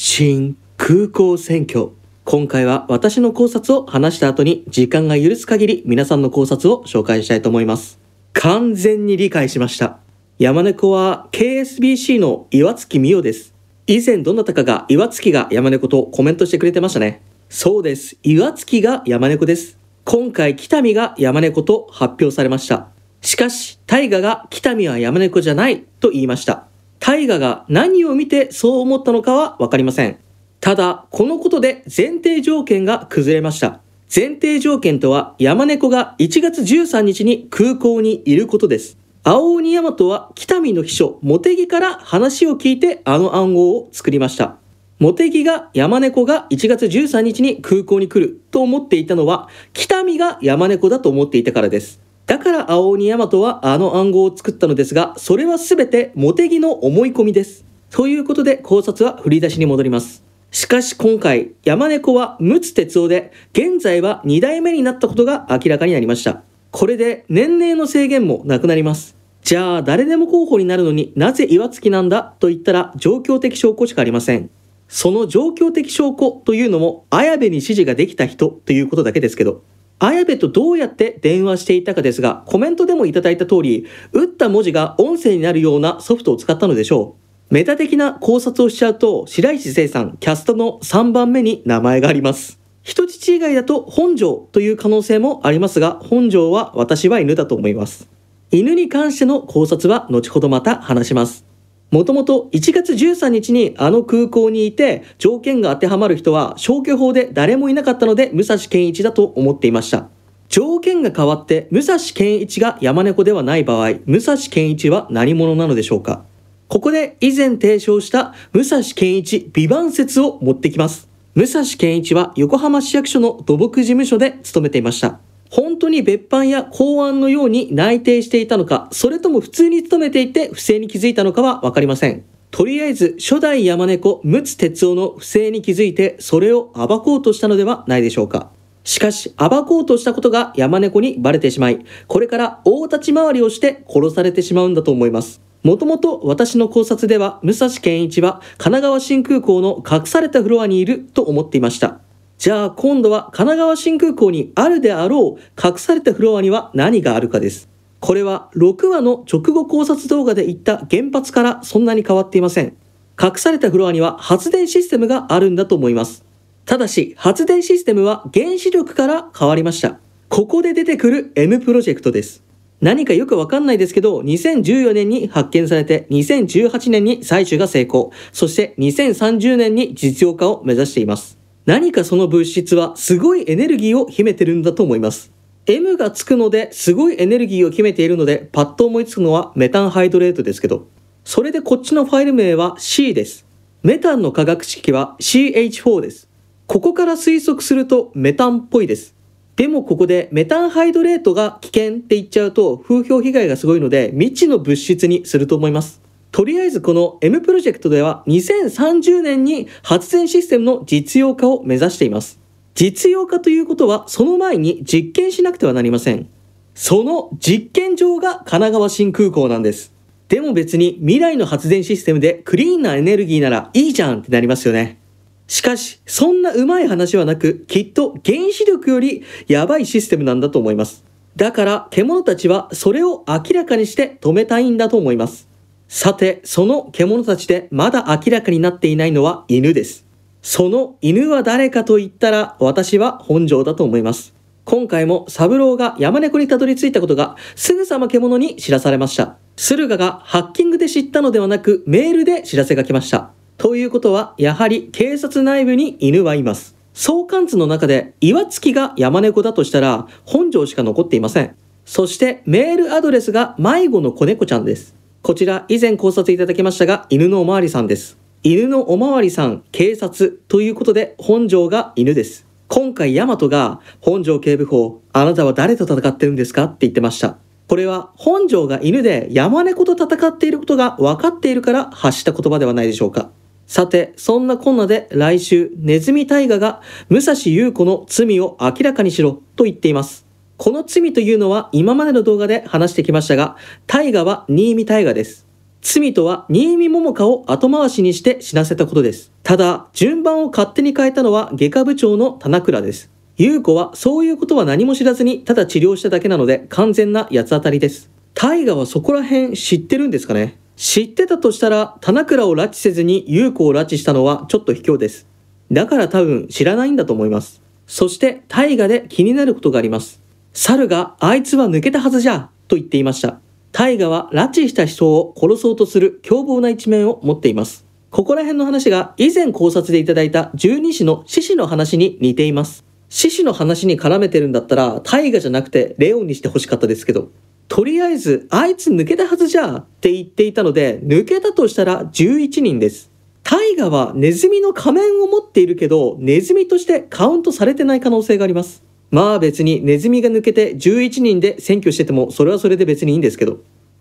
新空港選挙今回は私の考察を話した後に時間が許す限り皆さんの考察を紹介したいと思います完全に理解しました山猫は KSBC の岩月美代です以前どなたかが岩月が山猫とコメントしてくれてましたねそうです岩月が山猫です今回北見が山猫と発表されましたしかし大河が北見は山猫じゃないと言いました絵画が何を見てそう思ったのかはわかりません。ただ、このことで前提条件が崩れました。前提条件とは山猫が1月13日に空港にいることです。青鬼山とは北見の秘書茂木から話を聞いてあの暗号を作りました。茂木が山猫が1月13日に空港に来ると思っていたのは北見が山猫だと思っていたからです。だから青鬼マトはあの暗号を作ったのですが、それは全て茂木の思い込みです。ということで考察は振り出しに戻ります。しかし今回、山猫は陸奥哲夫で、現在は2代目になったことが明らかになりました。これで年齢の制限もなくなります。じゃあ誰でも候補になるのになぜ岩月なんだと言ったら状況的証拠しかありません。その状況的証拠というのも綾部に指示ができた人ということだけですけど、綾部とどうやって電話していたかですが、コメントでもいただいた通り、打った文字が音声になるようなソフトを使ったのでしょう。メタ的な考察をしちゃうと、白石聖さん、キャストの3番目に名前があります。人質以外だと本庄という可能性もありますが、本庄は私は犬だと思います。犬に関しての考察は後ほどまた話します。もともと1月13日にあの空港にいて、条件が当てはまる人は消去法で誰もいなかったので、武蔵健一だと思っていました。条件が変わって、武蔵健一が山猫ではない場合、武蔵健一は何者なのでしょうかここで以前提唱した武蔵健一美版説を持ってきます。武蔵健一は横浜市役所の土木事務所で勤めていました。本当に別班や公安のように内定していたのか、それとも普通に勤めていて不正に気づいたのかはわかりません。とりあえず、初代山猫、陸奥哲夫の不正に気づいて、それを暴こうとしたのではないでしょうか。しかし、暴こうとしたことが山猫にバレてしまい、これから大立ち回りをして殺されてしまうんだと思います。もともと私の考察では、武蔵健一は神奈川新空港の隠されたフロアにいると思っていました。じゃあ今度は神奈川新空港にあるであろう隠されたフロアには何があるかです。これは6話の直後考察動画で言った原発からそんなに変わっていません。隠されたフロアには発電システムがあるんだと思います。ただし、発電システムは原子力から変わりました。ここで出てくる M プロジェクトです。何かよくわかんないですけど、2014年に発見されて、2018年に採取が成功、そして2030年に実用化を目指しています。何かその物質はすごいエネルギーを秘めてるんだと思います。M がつくのですごいエネルギーを秘めているのでパッと思いつくのはメタンハイドレートですけど、それでこっちのファイル名は C です。メタンの化学式は CH4 です。ここから推測するとメタンっぽいです。でもここでメタンハイドレートが危険って言っちゃうと風評被害がすごいので未知の物質にすると思います。とりあえずこの M プロジェクトでは2030年に発電システムの実用化を目指しています。実用化ということはその前に実験しなくてはなりません。その実験場が神奈川新空港なんです。でも別に未来の発電システムでクリーンなエネルギーならいいじゃんってなりますよね。しかし、そんなうまい話はなく、きっと原子力よりやばいシステムなんだと思います。だから、獣たちはそれを明らかにして止めたいんだと思います。さて、その獣たちでまだ明らかになっていないのは犬です。その犬は誰かと言ったら私は本庄だと思います。今回も三郎が山猫にたどり着いたことがすぐさま獣に知らされました。駿河がハッキングで知ったのではなくメールで知らせが来ました。ということはやはり警察内部に犬はいます。相関図の中で岩月が山猫だとしたら本庄しか残っていません。そしてメールアドレスが迷子の子猫ちゃんです。こちら以前考察いただきましたが、犬のおまわりさんです。犬のおまわりさん、警察ということで、本庄が犬です。今回ヤマトが、本庄警部補、あなたは誰と戦ってるんですかって言ってました。これは本庄が犬で山猫と戦っていることが分かっているから発した言葉ではないでしょうか。さて、そんなこんなで来週、ネズミ大河が武蔵優子の罪を明らかにしろと言っています。この罪というのは今までの動画で話してきましたが、大河は新見大河です。罪とは新見桃香を後回しにして死なせたことです。ただ、順番を勝手に変えたのは外科部長の棚倉です。優子はそういうことは何も知らずにただ治療しただけなので完全な八つ当たりです。大河はそこら辺知ってるんですかね知ってたとしたら、棚倉を拉致せずに優子を拉致したのはちょっと卑怯です。だから多分知らないんだと思います。そして、大河で気になることがあります。猿があいつは抜けたはずじゃと言っていました。大河は拉致した人を殺そうとする凶暴な一面を持っています。ここら辺の話が以前考察でいただいた十二支の獅子の話に似ています。獅子の話に絡めてるんだったら、大河じゃなくてレオンにして欲しかったですけど。とりあえず、あいつ抜けたはずじゃって言っていたので、抜けたとしたら11人です。大河はネズミの仮面を持っているけど、ネズミとしてカウントされてない可能性があります。まあ別にネズミが抜けて11人で選挙しててもそれはそれで別にいいんですけど。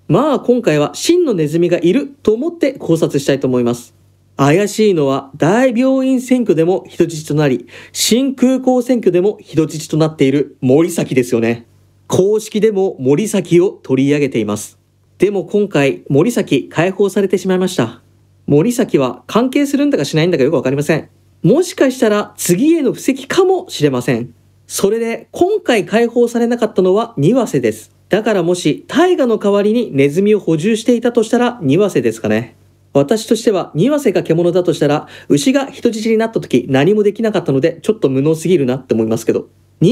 まあ今回は真のネズミがいると思って考察したいと思います。怪しいのは大病院選挙でも人質となり、新空港選挙でも人質となっている森崎ですよね。公式でも森崎を取り上げています。でも今回森崎解放されてしまいました。森崎は関係するんだかしないんだかよくわかりません。もしかしたら次への布石かもしれません。それで今回解放されなかったのはワセです。だからもし大河の代わりにネズミを補充していたとしたらワセですかね。私としてはワセが獣だとしたら牛が人質になった時何もできなかったのでちょっと無能すぎるなって思いますけど。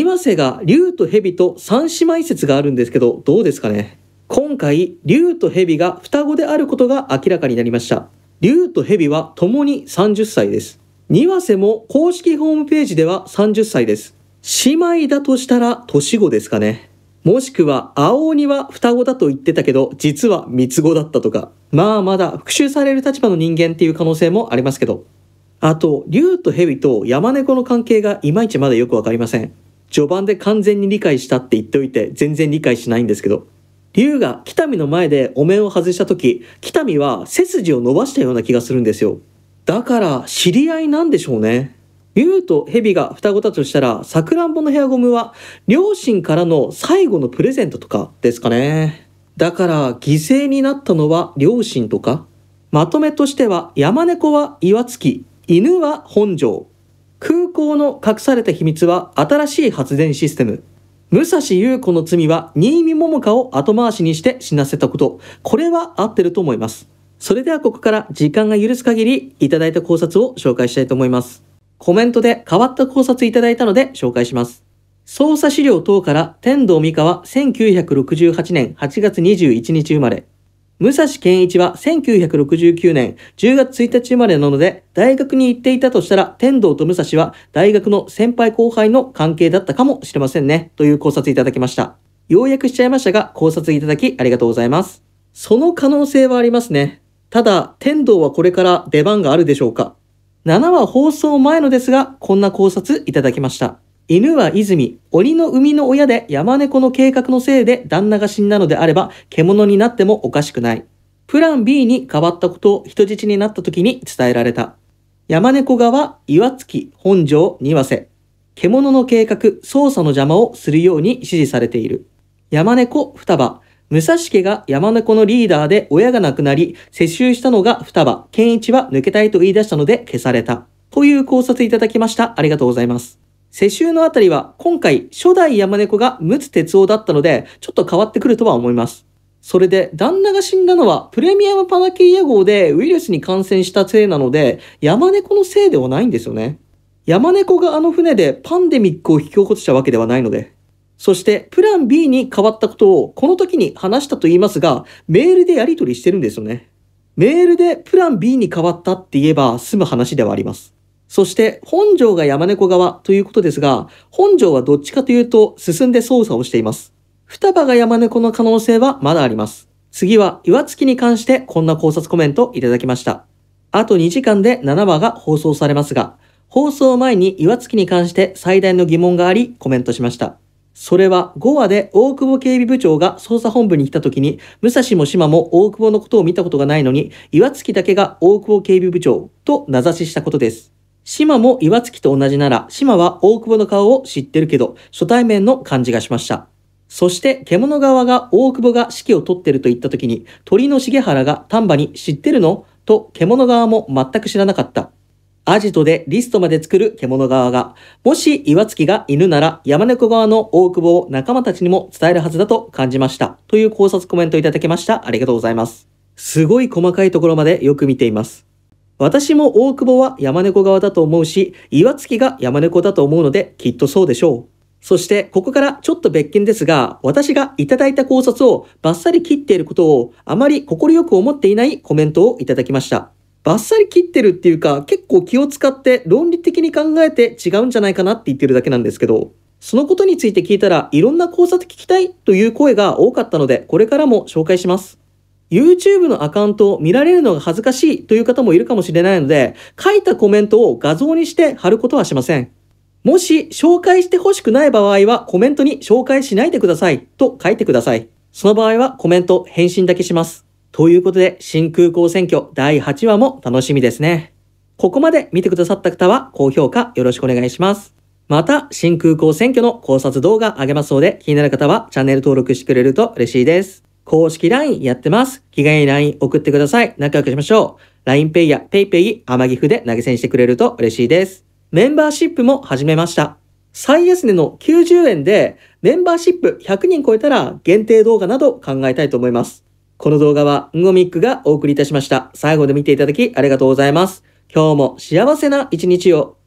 ワセが竜と蛇と三姉妹説があるんですけどどうですかね。今回竜と蛇が双子であることが明らかになりました。竜と蛇は共に30歳です。ワセも公式ホームページでは30歳です。姉妹だとしたら年子ですかね。もしくは、青鬼は双子だと言ってたけど、実は三つ子だったとか。まあまだ復讐される立場の人間っていう可能性もありますけど。あと、竜と蛇と山猫の関係がいまいちまだよくわかりません。序盤で完全に理解したって言っておいて、全然理解しないんですけど。竜が北見の前でお面を外した時、北見は背筋を伸ばしたような気がするんですよ。だから、知り合いなんでしょうね。竜と蛇が双子だとしたら、さくらんぼのヘアゴムは、両親からの最後のプレゼントとかですかね。だから、犠牲になったのは両親とか、まとめとしては、山猫は岩月、犬は本庄。空港の隠された秘密は新しい発電システム。武蔵優子の罪は新見桃香を後回しにして死なせたこと。これは合ってると思います。それではここから時間が許す限りいただいた考察を紹介したいと思います。コメントで変わった考察いただいたので紹介します。捜査資料等から天童美香は1968年8月21日生まれ、武蔵健一は1969年10月1日生まれなので、大学に行っていたとしたら、天童と武蔵は大学の先輩後輩の関係だったかもしれませんね、という考察いただきました。ようやくしちゃいましたが、考察いただきありがとうございます。その可能性はありますね。ただ、天童はこれから出番があるでしょうか7話放送前のですが、こんな考察いただきました。犬は泉、檻の生みの親で山猫の計画のせいで旦那が死んだのであれば、獣になってもおかしくない。プラン B に変わったことを人質になった時に伝えられた。山猫側、岩月、本庄、庭瀬。獣の計画、捜査の邪魔をするように指示されている。山猫、双葉、武蔵家が山猫のリーダーで親が亡くなり、世襲したのが双葉、健一は抜けたいと言い出したので消された。という考察いただきました。ありがとうございます。世襲のあたりは今回初代山猫が陸奥哲夫だったので、ちょっと変わってくるとは思います。それで、旦那が死んだのはプレミアムパナケイヤ号でウイルスに感染したせいなので、山猫のせいではないんですよね。山猫があの船でパンデミックを引き起こしたわけではないので。そして、プラン B に変わったことを、この時に話したと言いますが、メールでやり取りしてるんですよね。メールでプラン B に変わったって言えば済む話ではあります。そして、本庄が山猫側ということですが、本庄はどっちかというと、進んで捜査をしています。双葉が山猫の可能性はまだあります。次は、岩月に関してこんな考察コメントいただきました。あと2時間で7話が放送されますが、放送前に岩月に関して最大の疑問があり、コメントしました。それは5話で大久保警備部長が捜査本部に来た時に、武蔵も島も大久保のことを見たことがないのに、岩月だけが大久保警備部長と名指ししたことです。島も岩月と同じなら、島は大久保の顔を知ってるけど、初対面の感じがしました。そして、獣側が大久保が指揮を取ってると言った時に、鳥の重原が丹波に知ってるのと獣側も全く知らなかった。アジトでリストまで作る獣側が、もし岩月が犬なら山猫側の大久保を仲間たちにも伝えるはずだと感じました。という考察コメントいただきました。ありがとうございます。すごい細かいところまでよく見ています。私も大久保は山猫側だと思うし、岩月が山猫だと思うのできっとそうでしょう。そして、ここからちょっと別件ですが、私がいただいた考察をバッサリ切っていることをあまり快く思っていないコメントをいただきました。バッサリ切ってるっていうか、結構気を使って論理的に考えて違うんじゃないかなって言ってるだけなんですけど、そのことについて聞いたらいろんな考察聞きたいという声が多かったので、これからも紹介します。YouTube のアカウントを見られるのが恥ずかしいという方もいるかもしれないので、書いたコメントを画像にして貼ることはしません。もし紹介してほしくない場合はコメントに紹介しないでくださいと書いてください。その場合はコメント返信だけします。ということで、新空港選挙第8話も楽しみですね。ここまで見てくださった方は高評価よろしくお願いします。また、新空港選挙の考察動画あげますので、気になる方はチャンネル登録してくれると嬉しいです。公式 LINE やってます。気軽に LINE 送ってください。仲良くしましょう。LINEPay や PayPay、天岐阜で投げ銭してくれると嬉しいです。メンバーシップも始めました。最安値の90円でメンバーシップ100人超えたら限定動画など考えたいと思います。この動画は、んごみっくがお送りいたしました。最後まで見ていただきありがとうございます。今日も幸せな一日を。